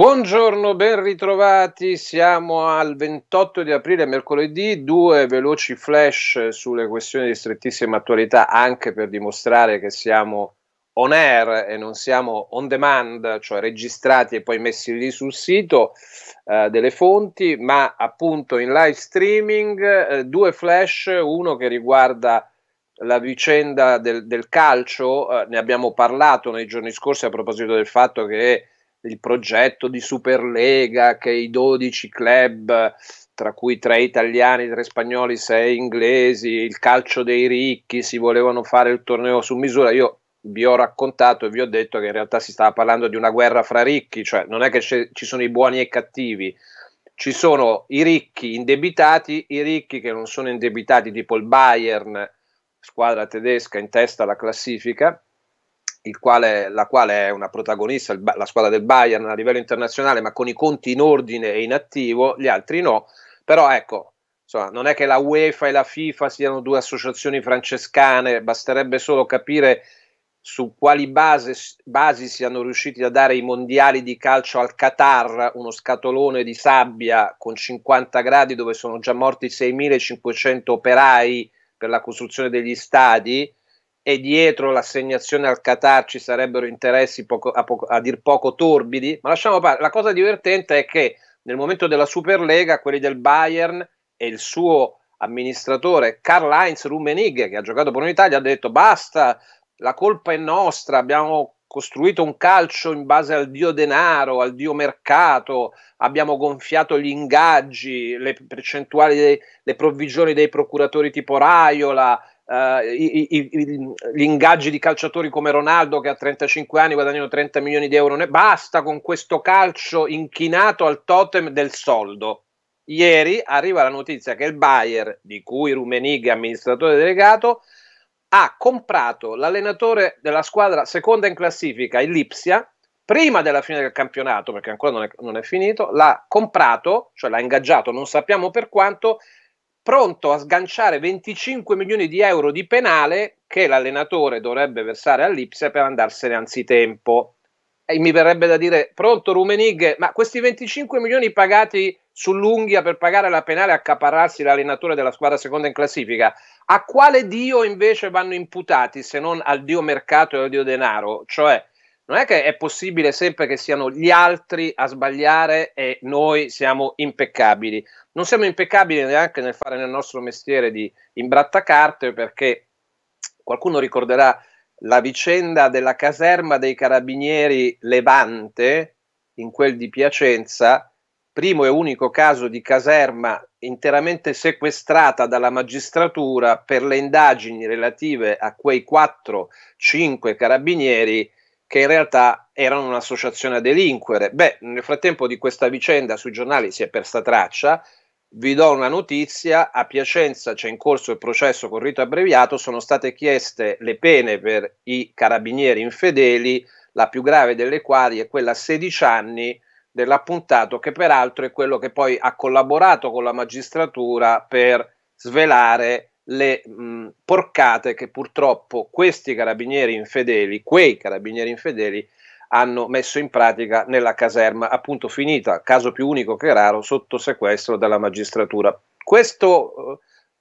Buongiorno, ben ritrovati. Siamo al 28 di aprile, mercoledì. Due veloci flash sulle questioni di strettissima attualità, anche per dimostrare che siamo on air e non siamo on demand, cioè registrati e poi messi lì sul sito eh, delle fonti, ma appunto in live streaming. Eh, due flash, uno che riguarda la vicenda del, del calcio, eh, ne abbiamo parlato nei giorni scorsi a proposito del fatto che il progetto di Superlega che i 12 club, tra cui tre italiani, tre spagnoli, sei inglesi, il calcio dei ricchi, si volevano fare il torneo su misura. Io vi ho raccontato e vi ho detto che in realtà si stava parlando di una guerra fra ricchi, cioè non è che ci sono i buoni e i cattivi, ci sono i ricchi indebitati, i ricchi che non sono indebitati, tipo il Bayern, squadra tedesca in testa alla classifica, quale, la quale è una protagonista, il, la squadra del Bayern a livello internazionale, ma con i conti in ordine e in attivo, gli altri no. Però ecco, insomma, non è che la UEFA e la FIFA siano due associazioni francescane, basterebbe solo capire su quali base, basi siano riusciti a dare i mondiali di calcio al Qatar, uno scatolone di sabbia con 50 gradi dove sono già morti 6.500 operai per la costruzione degli stadi, e dietro l'assegnazione al Qatar ci sarebbero interessi poco, a, poco, a, dir poco torbidi, ma lasciamo parlare. La cosa divertente è che nel momento della Superlega quelli del Bayern e il suo amministratore Karl-Heinz Rummenigge, che ha giocato per l'Italia, ha detto basta, la colpa è nostra, abbiamo costruito un calcio in base al dio denaro, al dio mercato, abbiamo gonfiato gli ingaggi, le percentuali, dei, le provvigioni dei procuratori tipo Raiola, uh, i, i, i, gli ingaggi di calciatori come Ronaldo che a 35 anni guadagnano 30 milioni di euro, ne basta con questo calcio inchinato al totem del soldo. Ieri arriva la notizia che il Bayer, di cui Rumenig è amministratore delegato, ha comprato l'allenatore della squadra seconda in classifica, il Lipsia, prima della fine del campionato, perché ancora non è, non è finito, l'ha comprato, cioè l'ha ingaggiato, non sappiamo per quanto, pronto a sganciare 25 milioni di euro di penale che l'allenatore dovrebbe versare all'Ipsia per andarsene anzitempo. E mi verrebbe da dire, pronto Rumenig, ma questi 25 milioni pagati sull'unghia per pagare la penale e accaparrarsi l'allenatore della squadra seconda in classifica, a quale dio invece vanno imputati se non al dio mercato e al dio denaro? Cioè, non è che è possibile sempre che siano gli altri a sbagliare e noi siamo impeccabili. Non siamo impeccabili neanche nel fare il nostro mestiere di imbrattacarte perché qualcuno ricorderà la vicenda della caserma dei carabinieri Levante in quel di Piacenza, primo e unico caso di caserma interamente sequestrata dalla magistratura per le indagini relative a quei 4-5 carabinieri che in realtà erano un'associazione a delinquere. Beh, nel frattempo di questa vicenda sui giornali si è persa traccia. Vi do una notizia, a Piacenza c'è in corso il processo con rito abbreviato, sono state chieste le pene per i carabinieri infedeli, la più grave delle quali è quella a 16 anni dell'appuntato, che peraltro è quello che poi ha collaborato con la magistratura per svelare le mh, porcate che purtroppo questi carabinieri infedeli, quei carabinieri infedeli, hanno messo in pratica nella caserma, appunto finita, caso più unico che raro, sotto sequestro dalla magistratura. Questo eh,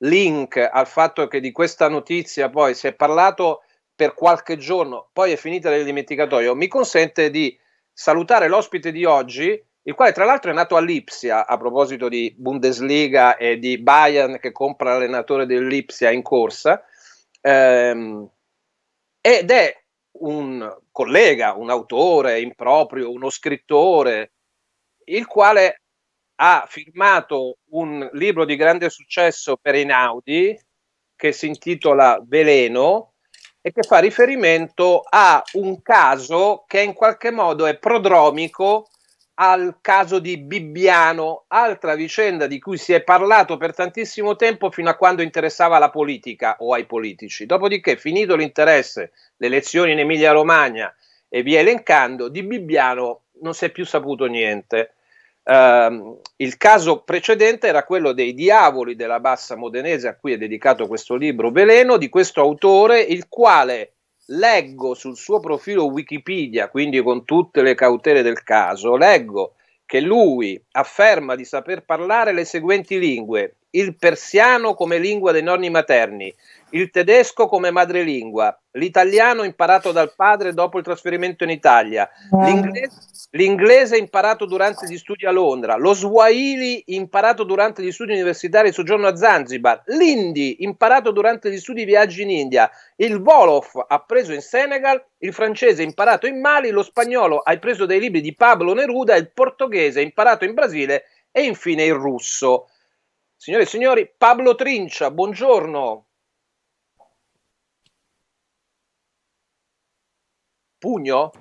link al fatto che di questa notizia poi si è parlato per qualche giorno, poi è finita nel dimenticatoio, mi consente di salutare l'ospite di oggi, il quale tra l'altro è nato a Lipsia, a proposito di Bundesliga e di Bayern che compra l'allenatore dell'Ipsia in corsa, ehm, ed è un collega, un autore improprio, uno scrittore, il quale ha firmato un libro di grande successo per Einaudi che si intitola Veleno e che fa riferimento a un caso che in qualche modo è prodromico al caso di Bibbiano, altra vicenda di cui si è parlato per tantissimo tempo fino a quando interessava la politica o ai politici. Dopodiché, finito l'interesse, le elezioni in Emilia-Romagna e via elencando, di Bibbiano non si è più saputo niente. Uh, il caso precedente era quello dei diavoli della bassa modenese a cui è dedicato questo libro Veleno, di questo autore, il quale leggo sul suo profilo Wikipedia, quindi con tutte le cautele del caso, leggo che lui afferma di saper parlare le seguenti lingue, il persiano come lingua dei nonni materni, il tedesco come madrelingua, l'italiano imparato dal padre dopo il trasferimento in Italia, l'inglese, l'inglese, imparato durante gli studi a Londra, lo swahili imparato durante gli studi universitari e soggiorno a Zanzibar, l'indi imparato durante gli studi viaggi in India, il wolof appreso in Senegal, il francese imparato in Mali, lo spagnolo hai preso dai libri di Pablo Neruda, il portoghese imparato in Brasile e infine il russo. Signore e signori, Pablo Trincia, buongiorno. Pugno?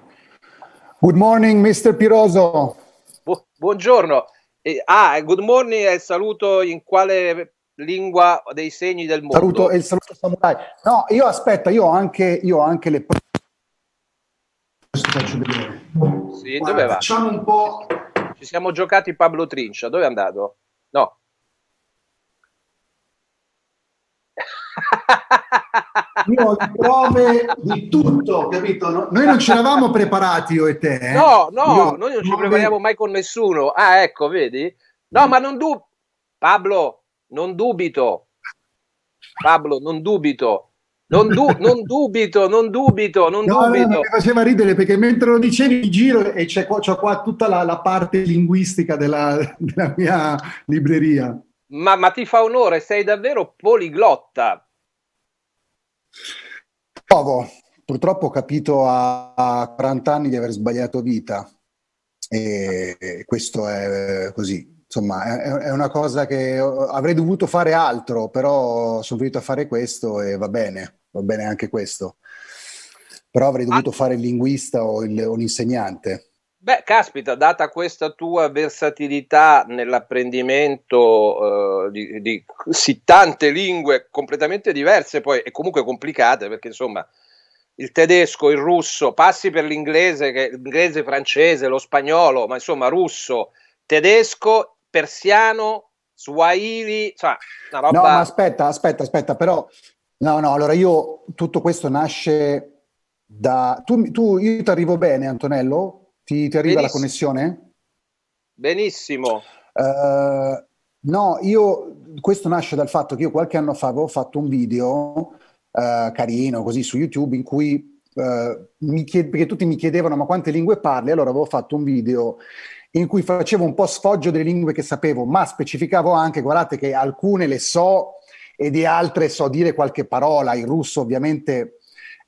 Good morning, Mr. Piroso. Bu- buongiorno. Eh, ah, good morning e saluto in quale lingua dei segni del mondo? Saluto, il saluto samurai. No, io aspetta, io ho anche, io ho anche le... Adesso faccio vedere. Sì, Guarda, dove va? Facciamo un po'... Ci siamo giocati Pablo Trincia, dove è andato? No. Io ho prove di tutto, capito? No? Noi non ci eravamo preparati io e te. Eh? No, no, io, noi non ci prepariamo mai con nessuno. Ah, ecco, vedi? No, ma non dubito. Pablo, non dubito. Pablo, non dubito. Non, du- non, dubito, non dubito, non no, dubito. No, mi faceva ridere perché mentre lo dicevi in giro e c'è, qua, c'è qua tutta la, la, parte linguistica della, della mia libreria. Ma, ma, ti fa onore, sei davvero poliglotta. Provo, purtroppo ho capito a, 40 anni di aver sbagliato vita e questo è così. Insomma, è, una cosa che avrei dovuto fare altro, però sono venuto a fare questo e va bene, va bene anche questo. Però avrei dovuto fare il linguista o, il, o l'insegnante. Beh, caspita, data questa tua versatilità nell'apprendimento eh, di, di sì tante lingue completamente diverse poi e comunque complicate perché insomma il tedesco, il russo, passi per l'inglese, che, l'inglese, francese, lo spagnolo, ma insomma russo, tedesco, persiano, swahili, cioè una roba... No, ma aspetta, aspetta, aspetta, però... No, no, allora io tutto questo nasce da... Tu, tu io ti arrivo bene, Antonello? Ti, ti arriva Benissimo. la connessione? Benissimo. Uh, no, io, questo nasce dal fatto che io qualche anno fa avevo fatto un video uh, carino così su YouTube in cui Uh, chied- perché tutti mi chiedevano ma quante lingue parli, allora avevo fatto un video in cui facevo un po' sfoggio delle lingue che sapevo, ma specificavo anche, guardate che alcune le so e di altre so dire qualche parola, il russo ovviamente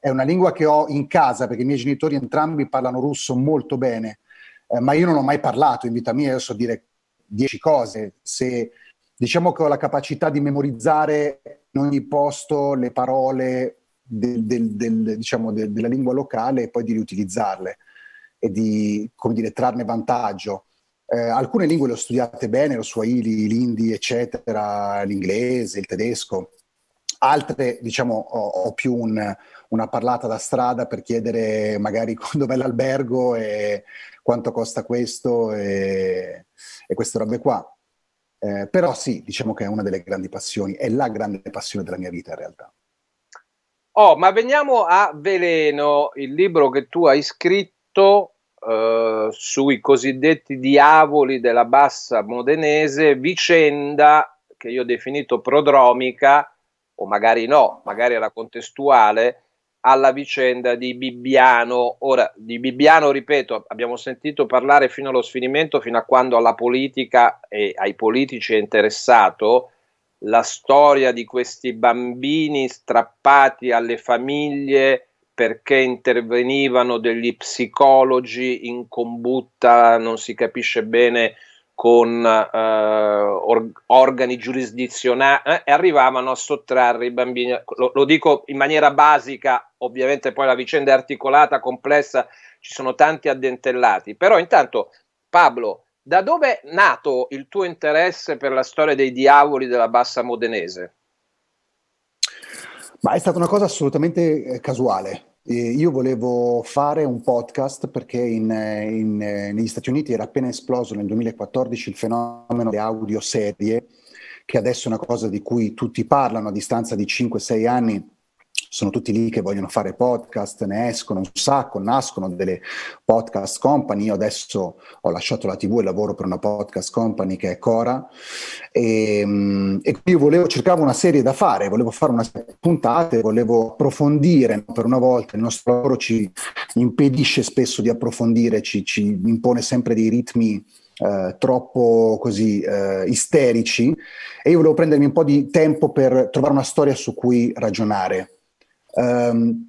è una lingua che ho in casa perché i miei genitori entrambi parlano russo molto bene, eh, ma io non ho mai parlato in vita mia, io so dire dieci cose, se diciamo che ho la capacità di memorizzare in ogni posto le parole del, del, del, diciamo, della lingua locale e poi di riutilizzarle e di dire, trarne vantaggio. Eh, alcune lingue le ho studiate bene, lo swahili, l'indi, eccetera, l'inglese, il tedesco, altre diciamo ho, ho più un, una parlata da strada per chiedere magari dov'è l'albergo e quanto costa questo e, e queste robe qua. Eh, però sì, diciamo che è una delle grandi passioni, è la grande passione della mia vita in realtà. Oh, ma veniamo a Veleno, il libro che tu hai scritto eh, sui cosiddetti diavoli della bassa modenese, vicenda che io ho definito prodromica, o magari no, magari era contestuale, alla vicenda di Bibbiano. Ora, di Bibbiano, ripeto, abbiamo sentito parlare fino allo sfinimento, fino a quando alla politica e ai politici è interessato la storia di questi bambini strappati alle famiglie perché intervenivano degli psicologi in combutta, non si capisce bene con eh, or- organi giurisdizionali eh, e arrivavano a sottrarre i bambini. Lo, lo, dico in maniera basica, ovviamente poi la vicenda è articolata, complessa, ci sono tanti addentellati, però intanto Pablo, da dove è nato il tuo interesse per la storia dei diavoli della bassa modenese? Ma è stata una cosa assolutamente eh, casuale, eh, io volevo fare un podcast perché in, eh, in, eh, negli Stati Uniti era appena esploso nel 2014 il fenomeno delle audioserie, che adesso è una cosa di cui tutti parlano a distanza di 5-6 anni sono tutti lì che vogliono fare podcast, ne escono un sacco, nascono delle podcast company. Io adesso ho lasciato la TV e lavoro per una podcast company che è Cora. Ehm, e, e io volevo, cercavo una serie da fare, volevo fare una serie di puntate, volevo approfondire per una volta. Il nostro lavoro ci impedisce spesso di approfondire, ci, ci impone sempre dei ritmi. Eh, troppo così eh, isterici e io volevo prendermi un po' di tempo per trovare una storia su cui ragionare Um,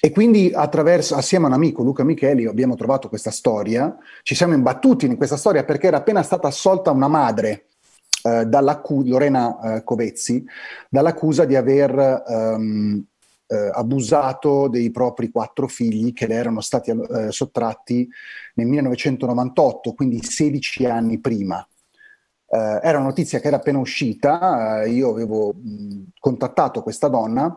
e quindi attraverso, assieme a un amico, Luca Micheli, abbiamo trovato questa storia, ci siamo imbattuti in questa storia perché era appena stata assolta una madre, eh, dall'accu- Lorena eh, Covezzi, dall'accusa di aver ehm, eh, abusato dei propri quattro figli che le erano stati eh, sottratti nel 1998, quindi 16 anni prima. Eh, era una notizia che era appena uscita, eh, io avevo mh, contattato questa donna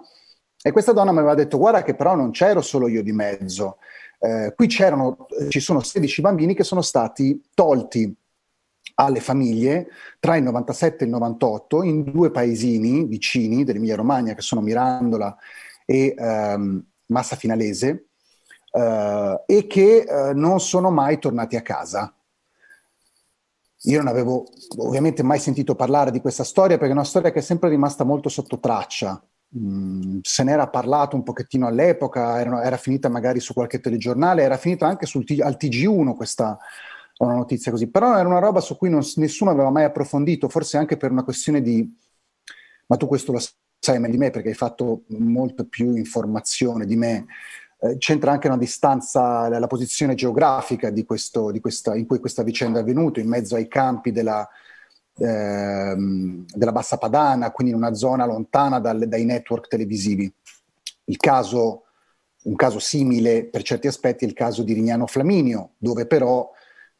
e questa donna mi aveva detto, guarda che però non c'ero solo io di mezzo, eh, qui ci sono 16 bambini che sono stati tolti alle famiglie tra il 97 e il 98 in due paesini vicini dell'Emilia Romagna che sono Mirandola e ehm, Massa Finalese eh, e che eh, non sono mai tornati a casa. Io non avevo ovviamente mai sentito parlare di questa storia perché è una storia che è sempre rimasta molto sotto traccia se n'era parlato un pochettino all'epoca, erano, era finita magari su qualche telegiornale, era finita anche sul, al TG1 questa una notizia così, però era una roba su cui non, nessuno aveva mai approfondito, forse anche per una questione di, ma tu questo lo sai meglio di me perché hai fatto molto più informazione di me, eh, c'entra anche una distanza, la, posizione geografica di questo, di questa, in cui questa vicenda è avvenuta, in mezzo ai campi della, Ehm, della Bassa Padana, quindi in una zona lontana dal, dai network televisivi. Caso, un caso simile per certi aspetti è il caso di Rignano Flaminio, dove però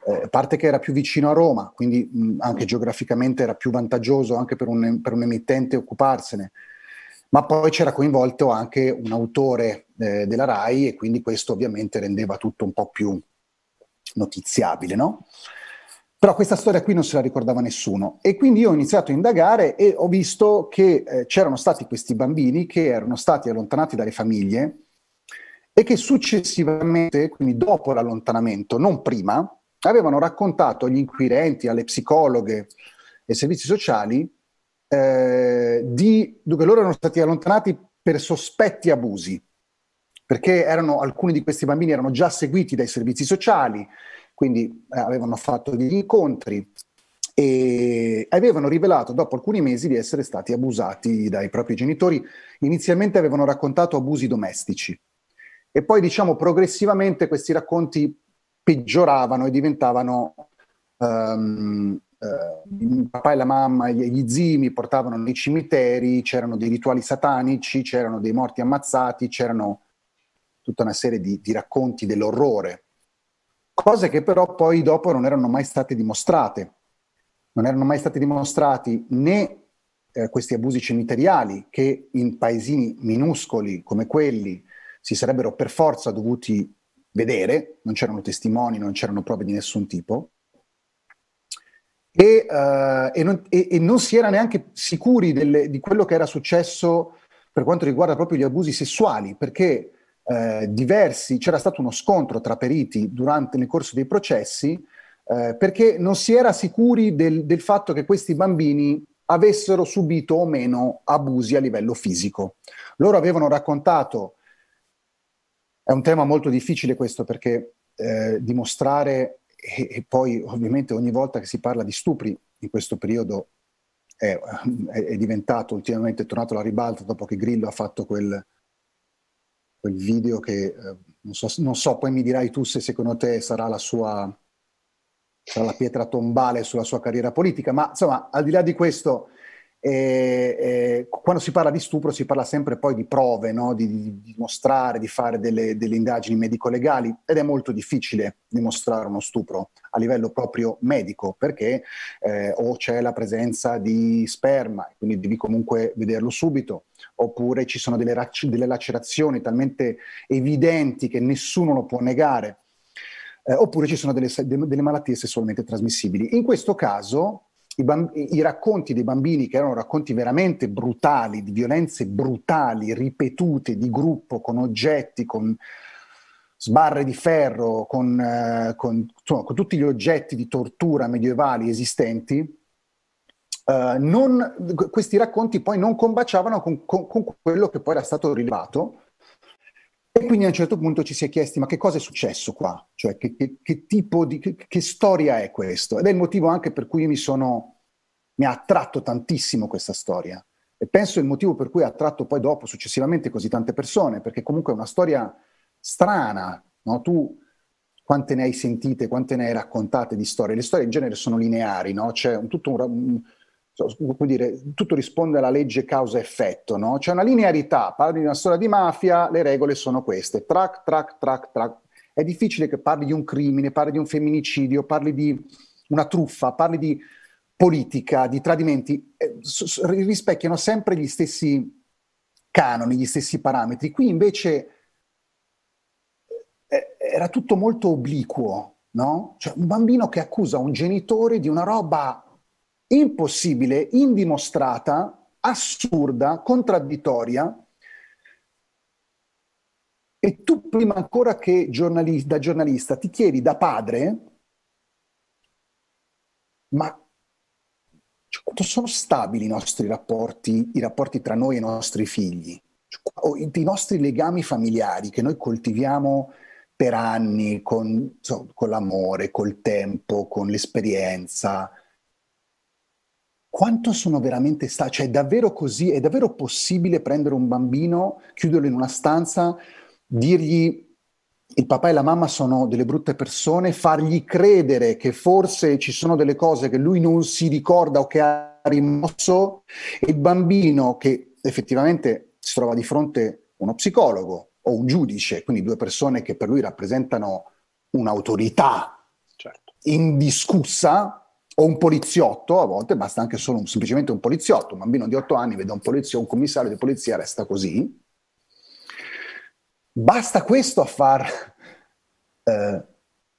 eh, parte che era più vicino a Roma, quindi mh, anche geograficamente era più vantaggioso anche per un, per un, emittente occuparsene, ma poi c'era coinvolto anche un autore eh, della RAI e quindi questo ovviamente rendeva tutto un po' più notiziabile. No? Però questa storia qui non se la ricordava nessuno e quindi io ho iniziato a indagare e ho visto che eh, c'erano stati questi bambini che erano stati allontanati dalle famiglie e che successivamente, quindi dopo l'allontanamento, non prima, avevano raccontato agli inquirenti, alle psicologhe e ai servizi sociali eh, di, dunque loro erano stati allontanati per sospetti abusi, perché erano, alcuni di questi bambini erano già seguiti dai servizi sociali, quindi eh, avevano fatto degli incontri e avevano rivelato dopo alcuni mesi di essere stati abusati dai propri genitori. Inizialmente avevano raccontato abusi domestici e poi diciamo progressivamente questi racconti peggioravano e diventavano um, uh, il papà e la mamma, gli, gli zii mi portavano nei cimiteri, c'erano dei rituali satanici, c'erano dei morti ammazzati, c'erano tutta una serie di, di racconti dell'orrore cose che però poi dopo non erano mai state dimostrate. Non erano mai stati dimostrati né eh, questi abusi cimiteriali che in paesini minuscoli come quelli si sarebbero per forza dovuti vedere, non c'erano testimoni, non c'erano prove di nessun tipo, e, uh, e, non, e, e, non, si era neanche sicuri delle, di quello che era successo per quanto riguarda proprio gli abusi sessuali, perché eh, diversi, c'era stato uno scontro tra periti durante, nel corso dei processi eh, perché non si era sicuri del, del fatto che questi bambini avessero subito o meno abusi a livello fisico. Loro avevano raccontato, è un tema molto difficile questo perché eh, dimostrare e, e, poi ovviamente ogni volta che si parla di stupri in questo periodo è, è, diventato ultimamente è tornato alla ribalta dopo che Grillo ha fatto quel, quel video che eh, non, so, non, so, poi mi dirai tu se secondo te sarà la sua sarà la pietra tombale sulla sua carriera politica, ma insomma, al di là di questo, e, e, quando si parla di stupro si parla sempre poi di prove, no? di, di, dimostrare, di fare delle, delle indagini medico-legali ed è molto difficile dimostrare uno stupro a livello proprio medico perché eh, o c'è la presenza di sperma, quindi devi comunque vederlo subito, oppure ci sono delle, rac- delle lacerazioni talmente evidenti che nessuno lo può negare. Eh, oppure ci sono delle, delle malattie sessualmente trasmissibili. In questo caso i, bamb- i, racconti dei bambini, che erano racconti veramente brutali, di violenze brutali, ripetute di gruppo, con oggetti, con sbarre di ferro, con, eh, con, insomma, con tutti gli oggetti di tortura medievali esistenti, eh, non, questi racconti poi non combaciavano con, con quello che poi era stato rilevato e quindi a un certo punto ci si è chiesti ma che cosa è successo qua? Cioè che, che, che tipo di, che, che, storia è questo? Ed è il motivo anche per cui mi sono, mi ha attratto tantissimo questa storia. E penso il motivo per cui ha attratto poi dopo, successivamente, così tante persone, perché comunque è una storia strana, no? Tu quante ne hai sentite, quante ne hai raccontate di storie? Le storie in genere sono lineari, no? C'è un, tutto un, un cioè, come dire, tutto risponde alla legge causa-effetto, no? C'è una linearità, parli di una storia di mafia, le regole sono queste, track, track, track, track. È difficile che parli di un crimine, parli di un femminicidio, parli di una truffa, parli di politica, di tradimenti, eh, rispecchiano sempre gli stessi canoni, gli stessi parametri. Qui invece eh, eh, era tutto molto obliquo, no? Cioè un bambino che accusa un genitore di una roba impossibile, indimostrata, assurda, contraddittoria. E tu prima ancora che giornalista, da giornalista ti chiedi da padre, ma cioè, quanto sono stabili i nostri rapporti, i rapporti tra noi e i nostri figli, cioè, i nostri legami familiari che noi coltiviamo per anni con, insomma, con l'amore, col tempo, con l'esperienza, quanto sono veramente stati, cioè è davvero così, è davvero possibile prendere un bambino, chiuderlo in una stanza, dirgli il papà e la mamma sono delle brutte persone, fargli credere che forse ci sono delle cose che lui non si ricorda o che ha rimosso, e il bambino che effettivamente si trova di fronte uno psicologo o un giudice, quindi due persone che per lui rappresentano un'autorità certo. indiscussa, o un poliziotto, a volte basta anche solo un, semplicemente un poliziotto, un bambino di 8 anni vede un, polizio, un commissario di polizia, resta così. Basta questo a far eh,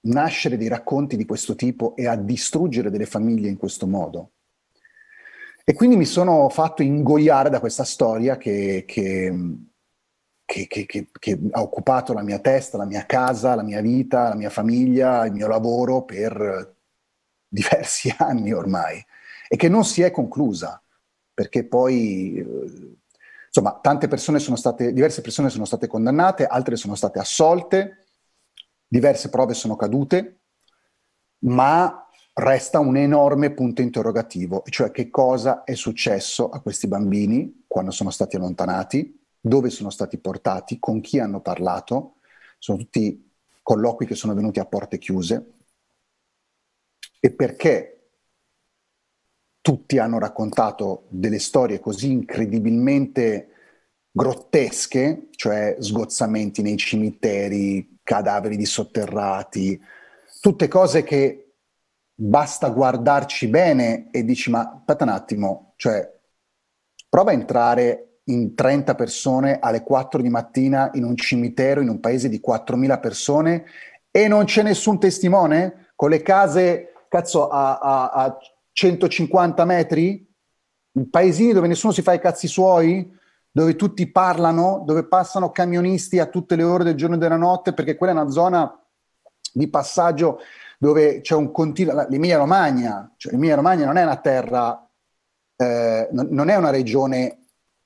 nascere dei racconti di questo tipo e a distruggere delle famiglie in questo modo. E quindi mi sono fatto ingoiare da questa storia che, che, che, che, ha occupato la mia testa, la mia casa, la mia vita, la mia famiglia, il mio lavoro per diversi anni ormai e che non si è conclusa, perché poi eh, insomma tante persone sono state, diverse persone sono state condannate, altre sono state assolte, diverse prove sono cadute, ma resta un enorme punto interrogativo, cioè che cosa è successo a questi bambini quando sono stati allontanati, dove sono stati portati, con chi hanno parlato, sono tutti colloqui che sono venuti a porte chiuse, e perché tutti hanno raccontato delle storie così incredibilmente grottesche, cioè sgozzamenti nei cimiteri, cadaveri di sotterrati, tutte cose che basta guardarci bene e dici ma aspetta un attimo, cioè prova a entrare in 30 persone alle 4 di mattina in un cimitero in un paese di 4.000 persone e non c'è nessun testimone con le case cazzo, a, a, a 150 metri, in paesini dove nessuno si fa i cazzi suoi, dove tutti parlano, dove passano camionisti a tutte le ore del giorno e della notte, perché quella è una zona di passaggio dove c'è un continuo... L'Emilia Romagna, cioè l'Emilia Romagna non è una terra, eh, non è una regione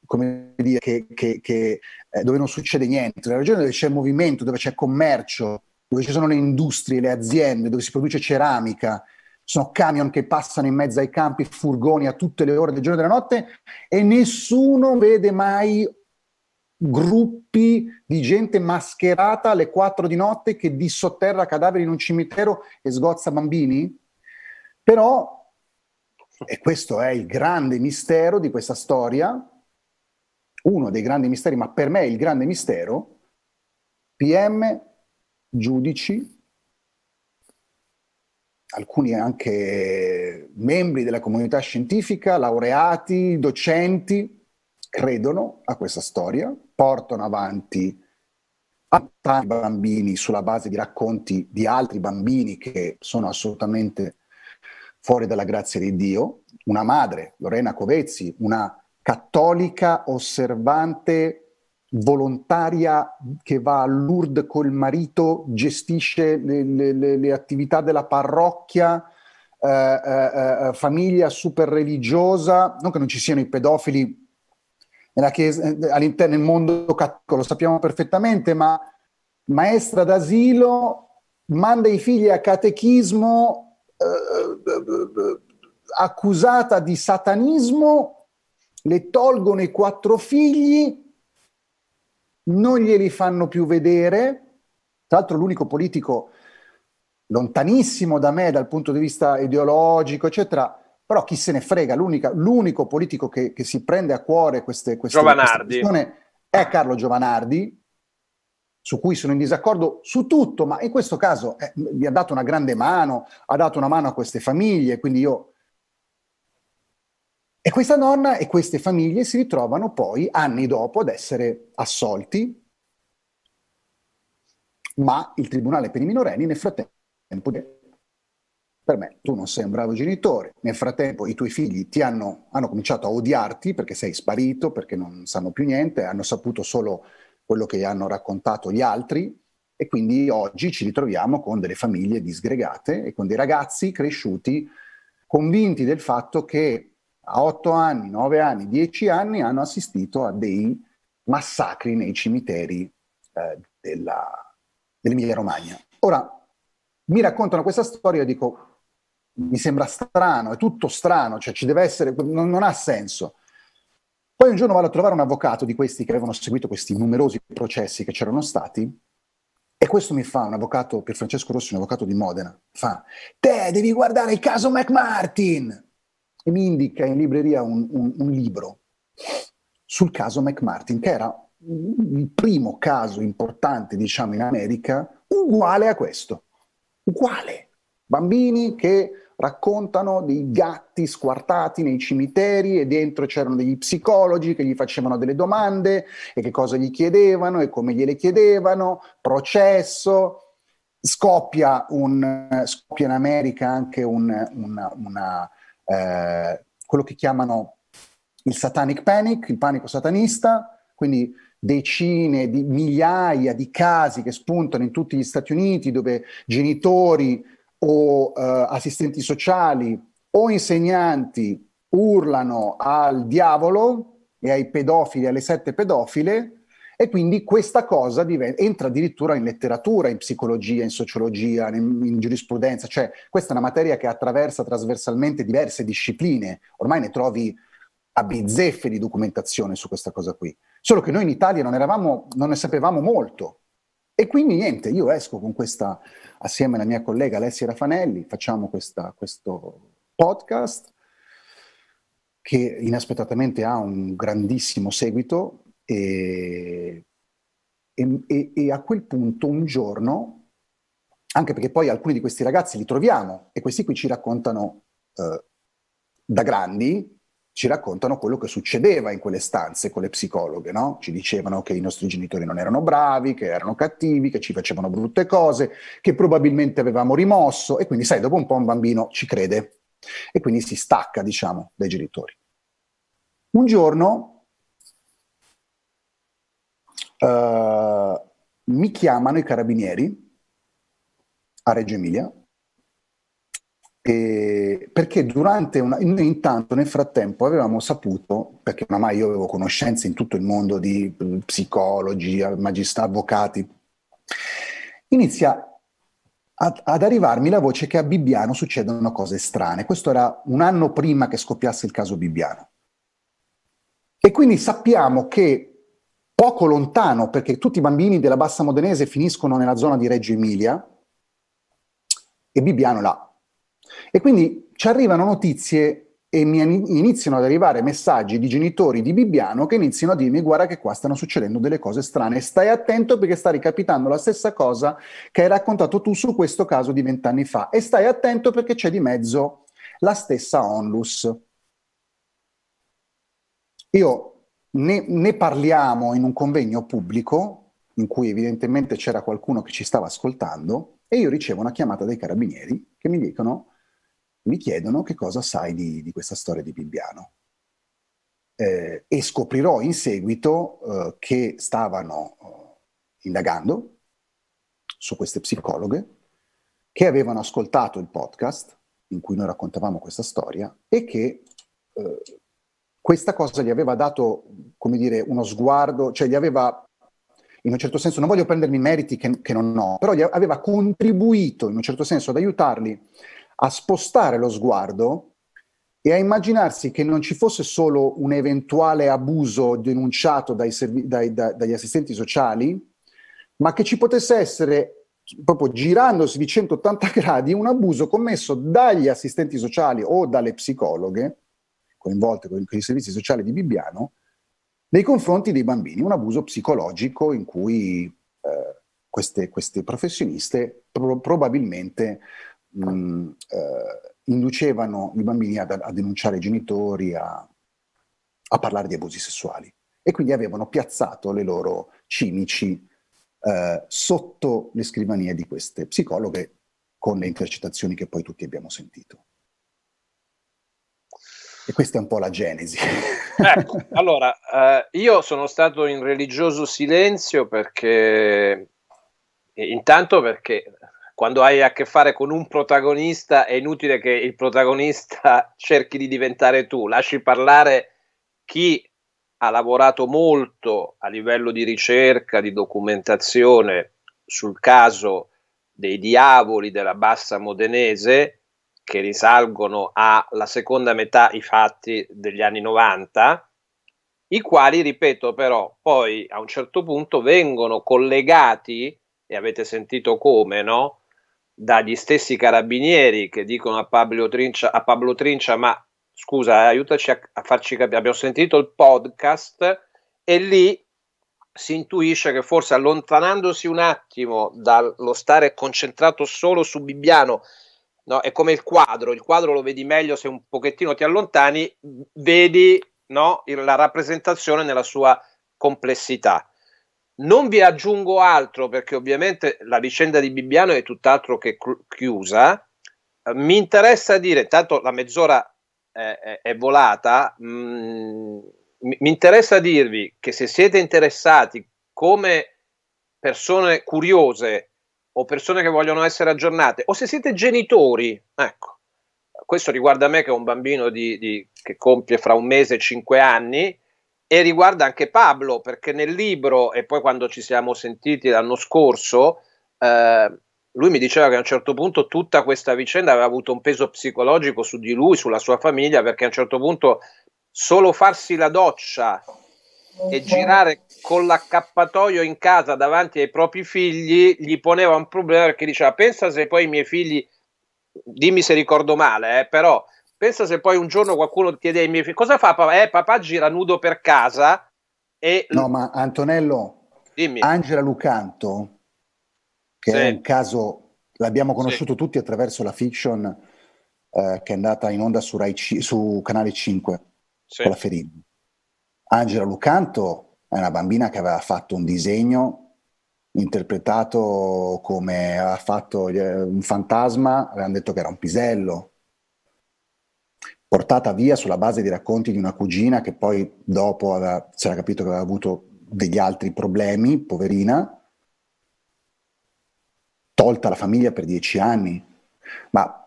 come dire, che, che, che eh, dove non succede niente, è una regione dove c'è movimento, dove c'è commercio, dove ci sono le industrie, le aziende, dove si produce ceramica, sono camion che passano in mezzo ai campi, furgoni a tutte le ore del giorno e della notte e nessuno vede mai gruppi di gente mascherata alle 4 di notte che dissotterra cadaveri in un cimitero e sgozza bambini? Però, e questo è il grande mistero di questa storia, uno dei grandi misteri, ma per me il grande mistero, PM, giudici, alcuni anche membri della comunità scientifica, laureati, docenti, credono a questa storia, portano avanti tanti bambini sulla base di racconti di altri bambini che sono assolutamente fuori dalla grazia di Dio. Una madre, Lorena Covezzi, una cattolica osservante volontaria che va a Lourdes col marito, gestisce le, le, le attività della parrocchia, eh, eh, eh, famiglia super religiosa, non che non ci siano i pedofili chiesa, eh, all'interno del mondo cattolico, lo sappiamo perfettamente, ma maestra d'asilo manda i figli a catechismo eh, eh, accusata di satanismo, le tolgono i quattro figli non glieli fanno più vedere. Tra l'altro l'unico politico lontanissimo da me dal punto di vista ideologico, eccetera, però chi se ne frega, l'unico politico che, che, si prende a cuore queste, queste questioni è Carlo Giovanardi, su cui sono in disaccordo su tutto, ma in questo caso eh, mi ha dato una grande mano, ha dato una mano a queste famiglie, quindi io e questa donna e queste famiglie si ritrovano poi anni dopo ad essere assolti, ma il tribunale per i minorenni nel frattempo per me tu non sei un bravo genitore, nel frattempo i tuoi figli ti hanno, hanno cominciato a odiarti perché sei sparito, perché non sanno più niente, hanno saputo solo quello che hanno raccontato gli altri e quindi oggi ci ritroviamo con delle famiglie disgregate e con dei ragazzi cresciuti convinti del fatto che a otto anni, nove anni, dieci anni hanno assistito a dei massacri nei cimiteri eh, della, dell'Emilia Romagna. Ora, mi raccontano questa storia e dico, mi sembra strano, è tutto strano, cioè ci deve essere, non, non ha senso. Poi un giorno vado a trovare un avvocato di questi che avevano seguito questi numerosi processi che c'erano stati e questo mi fa un avvocato, per Francesco Rossi, un avvocato di Modena, fa, te devi guardare il caso McMartin e mi indica in libreria un, un, un libro sul caso McMartin, che era il primo caso importante, diciamo, in America, uguale a questo. Uguale. Bambini che raccontano dei gatti squartati nei cimiteri e dentro c'erano degli psicologi che gli facevano delle domande e che cosa gli chiedevano e come gliele chiedevano, processo. Scoppia, un, scoppia in America anche un, una, una eh, quello che chiamano il satanic panic, il panico satanista, quindi decine di migliaia di casi che spuntano in tutti gli Stati Uniti dove genitori o eh, assistenti sociali o insegnanti urlano al diavolo e ai pedofili, alle sette pedofile, e quindi questa cosa diventa, entra addirittura in letteratura, in psicologia, in sociologia, in, in, giurisprudenza, cioè questa è una materia che attraversa trasversalmente diverse discipline, ormai ne trovi a bizzeffe di documentazione su questa cosa qui, solo che noi in Italia non, eravamo, non ne sapevamo molto. E quindi niente, io esco con questa, assieme alla mia collega Alessia Raffanelli, facciamo questa, questo podcast che inaspettatamente ha un grandissimo seguito, e, e, e, a quel punto un giorno, anche perché poi alcuni di questi ragazzi li troviamo e questi qui ci raccontano eh, da grandi, ci raccontano quello che succedeva in quelle stanze con le psicologhe, no? Ci dicevano che i nostri genitori non erano bravi, che erano cattivi, che ci facevano brutte cose, che probabilmente avevamo rimosso e quindi sai, dopo un po' un bambino ci crede e quindi si stacca, diciamo, dai genitori. Un giorno eh, mi chiamano i carabinieri a Reggio Emilia e perché durante una, noi intanto nel frattempo avevamo saputo, perché ormai io avevo conoscenze in tutto il mondo di eh, psicologi, magistrati, avvocati, inizia ad arrivarmi la voce che a Bibbiano succedono cose strane. Questo era un anno prima che scoppiasse il caso Bibbiano. E quindi sappiamo che poco lontano, perché tutti i bambini della bassa modenese finiscono nella zona di Reggio Emilia e Bibbiano là. E quindi ci arrivano notizie e mi iniziano ad arrivare messaggi di genitori di Bibbiano che iniziano a dirmi guarda che qua stanno succedendo delle cose strane, stai attento perché sta ricapitando la stessa cosa che hai raccontato tu su questo caso di vent'anni fa e stai attento perché c'è di mezzo la stessa onlus. Io ne, ne parliamo in un convegno pubblico in cui evidentemente c'era qualcuno che ci stava ascoltando e io ricevo una chiamata dai carabinieri che mi dicono, mi chiedono che cosa sai di, di questa storia di Bibbiano. Eh, e scoprirò in seguito eh, che stavano eh, indagando su queste psicologhe che avevano ascoltato il podcast in cui noi raccontavamo questa storia e che eh, questa cosa gli aveva dato, come dire, uno sguardo, cioè gli aveva, in un certo senso, non voglio prendermi meriti che, che non ho, però gli aveva contribuito, in un certo senso, ad aiutarli a spostare lo sguardo e a immaginarsi che non ci fosse solo un eventuale abuso denunciato dai servi- dai, da, dagli assistenti sociali, ma che ci potesse essere proprio girandosi di 180 gradi un abuso commesso dagli assistenti sociali o dalle psicologhe coinvolte con i servizi sociali di Bibbiano nei confronti dei bambini, un abuso psicologico in cui eh, queste, queste, professioniste pro- probabilmente mh, eh, inducevano i bambini a, a denunciare i genitori, a, a, parlare di abusi sessuali e quindi avevano piazzato le loro cimici eh, sotto le scrivanie di queste psicologhe con le intercettazioni che poi tutti abbiamo sentito. E questa è un po' la genesi. Ecco, allora, eh, io sono stato in religioso silenzio perché, intanto perché quando hai a che fare con un protagonista è inutile che il protagonista cerchi di diventare tu, lasci parlare chi ha lavorato molto a livello di ricerca, di documentazione sul caso dei diavoli della bassa modenese che risalgono alla seconda metà i fatti degli anni 90, i quali, ripeto però, poi a un certo punto vengono collegati, e avete sentito come, no? dagli stessi carabinieri che dicono a Pablo Trincia, a Pablo Trincia ma scusa, eh, aiutaci a, a farci capire, abbiamo sentito il podcast e lì si intuisce che forse allontanandosi un attimo dallo stare concentrato solo su Bibbiano no? è come il quadro, il quadro lo vedi meglio se un pochettino ti allontani, vedi no? la rappresentazione nella sua complessità. Non vi aggiungo altro perché ovviamente la vicenda di Bibbiano è tutt'altro che chiusa. Mi interessa dire, tanto la mezz'ora è, è volata, mh, mm, mi interessa dirvi che se siete interessati come persone curiose o persone che vogliono essere aggiornate, o se siete genitori, ecco, questo riguarda me che ho un bambino di, di, che compie fra un mese e cinque anni, e riguarda anche Pablo, perché nel libro, e poi quando ci siamo sentiti l'anno scorso, eh, lui mi diceva che a un certo punto tutta questa vicenda aveva avuto un peso psicologico su di lui, sulla sua famiglia, perché a un certo punto solo farsi la doccia e girare con l'accappatoio in casa davanti ai propri figli gli poneva un problema perché diceva pensa se poi i miei figli dimmi se ricordo male eh, però pensa se poi un giorno qualcuno chiede ai miei figli cosa fa papà? Eh, papà gira nudo per casa e... No ma Antonello, dimmi. Angela Lucanto, che sì. è un caso, l'abbiamo conosciuto sì. tutti attraverso la fiction eh, che è andata in onda su, Rai, su Canale 5 sì. con la Ferini Angela Lucanto è una bambina che aveva fatto un disegno interpretato come ha fatto eh, un fantasma, avevano detto che era un pisello, portata via sulla base di racconti di una cugina che poi dopo aveva, si era capito che aveva avuto degli altri problemi, poverina, tolta la famiglia per dieci anni. Ma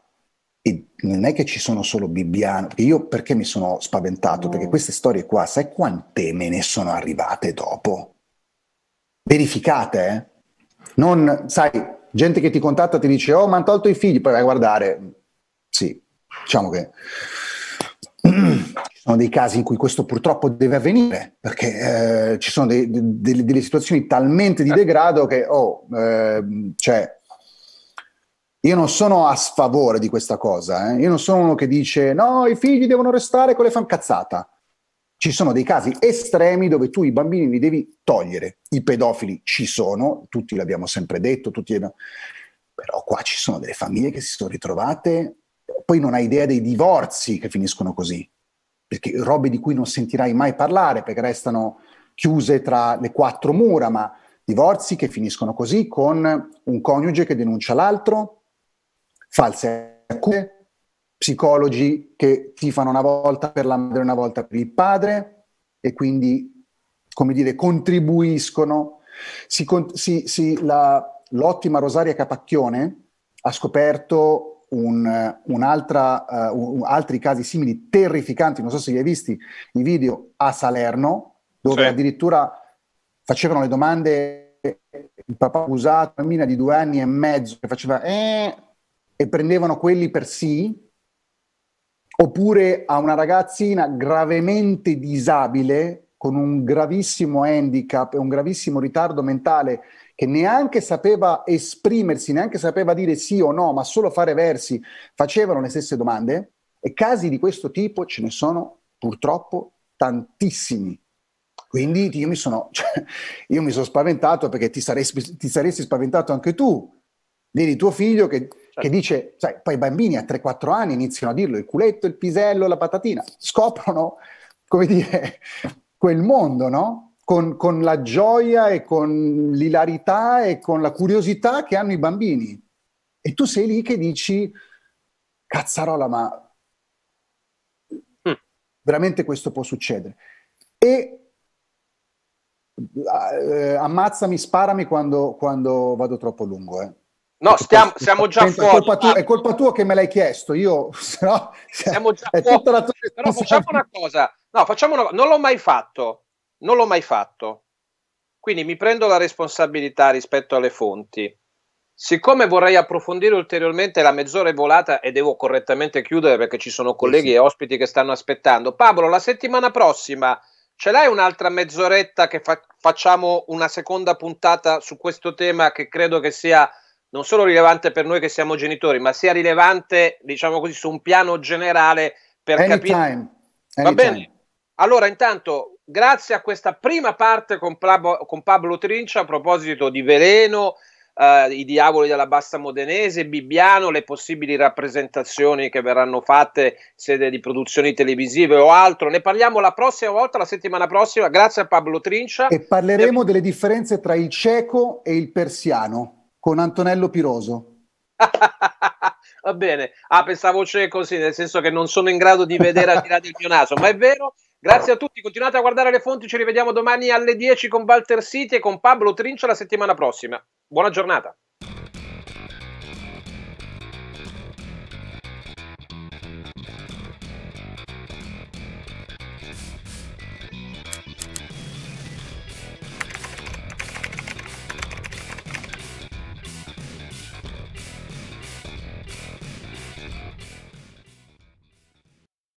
e non è che ci sono solo Bibbiano, perché io perché mi sono spaventato? No. Perché queste storie qua, sai quante me ne sono arrivate dopo? Verificate, eh? Non, sai, gente che ti contatta ti dice, oh, ma hanno tolto i figli, poi vai a guardare. Sì, diciamo che ci sono dei casi in cui questo purtroppo deve avvenire, perché eh, ci sono dei, dei, delle, delle situazioni talmente di eh. degrado che, oh, eh, cioè, io non sono a sfavore di questa cosa, eh. io non sono uno che dice no, i figli devono restare con le fan cazzata. Ci sono dei casi estremi dove tu i bambini li devi togliere. I pedofili ci sono, tutti l'abbiamo sempre detto, tutti... però qua ci sono delle famiglie che si sono ritrovate, poi non hai idea dei divorzi che finiscono così, perché robe di cui non sentirai mai parlare, perché restano chiuse tra le quattro mura, ma divorzi che finiscono così con un coniuge che denuncia l'altro, false accuse, psicologi che tifano una volta per la madre, e una volta per il padre e quindi, come dire, contribuiscono. Si, si, si, la, l'ottima Rosaria Capacchione ha scoperto un, un'altra, uh, eh, un, altri casi simili terrificanti, non so se li hai visti, i video a Salerno, dove sì. addirittura facevano le domande, il papà usato, una bambina di due anni e mezzo che faceva eh, e prendevano quelli per sì, oppure a una ragazzina gravemente disabile con un gravissimo handicap e un gravissimo ritardo mentale che neanche sapeva esprimersi, neanche sapeva dire sì o no, ma solo fare versi, facevano le stesse domande e casi di questo tipo ce ne sono purtroppo tantissimi. Quindi io mi sono, cioè, io mi sono spaventato perché ti saresti, ti saresti spaventato anche tu. Vedi tuo figlio che che certo. dice, sai, poi i bambini a 3-4 anni iniziano a dirlo, il culetto, il pisello, la patatina, scoprono, come dire, quel mondo, no? Con, con la gioia e con l'ilarità e con la curiosità che hanno i bambini. E tu sei lì che dici, cazzarola, ma mm. veramente questo può succedere. E eh, eh, ammazzami, sparami quando, quando vado troppo lungo. Eh. No, stiamo, siamo già Penso, fuori. È colpa, tua, è colpa, tua, che me l'hai chiesto, io no, siamo già fuori. Tutta Però facciamo una cosa, no, facciamo una, non l'ho mai fatto, non l'ho mai fatto. Quindi mi prendo la responsabilità rispetto alle fonti. Siccome vorrei approfondire ulteriormente la mezz'ora è volata e devo correttamente chiudere perché ci sono colleghi sì. e ospiti che stanno aspettando, Pablo, la settimana prossima ce l'hai un'altra mezz'oretta che fa- facciamo una seconda puntata su questo tema che credo che sia non solo rilevante per noi che siamo genitori, ma sia rilevante, diciamo così, su un piano generale per anytime, capire. Anytime. Va bene. Allora, intanto, grazie a questa prima parte con, Pablo, con Pablo Trincia a proposito di veleno, eh, i diavoli della bassa modenese, Bibbiano, le possibili rappresentazioni che verranno fatte in sede di produzioni televisive o altro. Ne parliamo la prossima volta, la settimana prossima. Grazie a Pablo Trincia. E parleremo e... delle differenze tra il ceco e il persiano con Antonello Piroso. Va bene, ah, pensavo c'è cioè così, nel senso che non sono in grado di vedere al di là del mio naso, ma è vero. Grazie a tutti, continuate a guardare le fonti, ci rivediamo domani alle 10 con Walter City e con Pablo Trincia la settimana prossima. Buona giornata.